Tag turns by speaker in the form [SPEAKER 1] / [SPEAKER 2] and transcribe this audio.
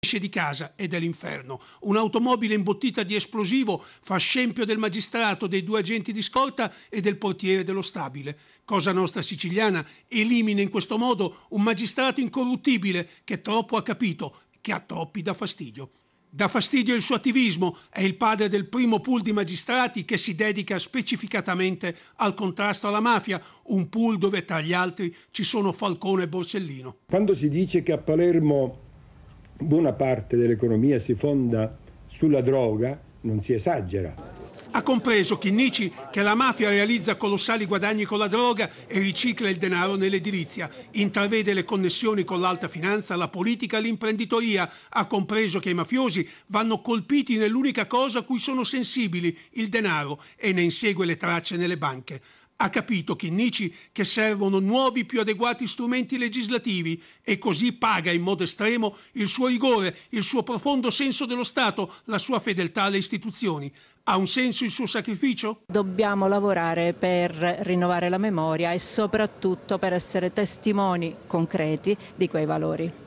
[SPEAKER 1] esce di casa ed è l'inferno. Un'automobile imbottita di esplosivo fa scempio del magistrato, dei due agenti di scorta e del portiere dello stabile. Cosa nostra siciliana elimina in questo modo un magistrato incorruttibile che troppo ha capito, che ha troppi da fastidio. Dà fastidio il suo attivismo, è il padre del primo pool di magistrati che si dedica specificatamente al contrasto alla mafia, un pool dove tra gli altri ci sono Falcone e Borsellino.
[SPEAKER 2] Quando si dice che a Palermo buona parte dell'economia si fonda sulla droga, non si esagera.
[SPEAKER 1] Ha compreso Chinnici che la mafia realizza colossali guadagni con la droga e ricicla il denaro nell'edilizia, intravede le connessioni con l'alta finanza, la politica, l'imprenditoria, ha compreso che i mafiosi vanno colpiti nell'unica cosa a cui sono sensibili, il denaro, e ne insegue le tracce nelle banche ha capito Chinnici che servono nuovi più adeguati strumenti legislativi e così paga in modo estremo il suo rigore, il suo profondo senso dello Stato, la sua fedeltà alle istituzioni. Ha un senso il suo sacrificio?
[SPEAKER 3] Dobbiamo lavorare per rinnovare la memoria e soprattutto per essere testimoni concreti di quei valori.